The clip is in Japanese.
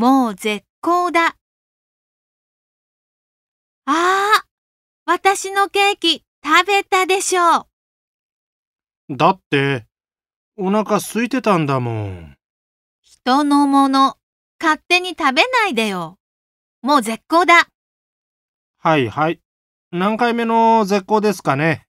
もう絶好だ。ああ、私のケーキ食べたでしょう。だって、お腹空いてたんだもん。人のもの、勝手に食べないでよ。もう絶好だ。はいはい。何回目の絶好ですかね。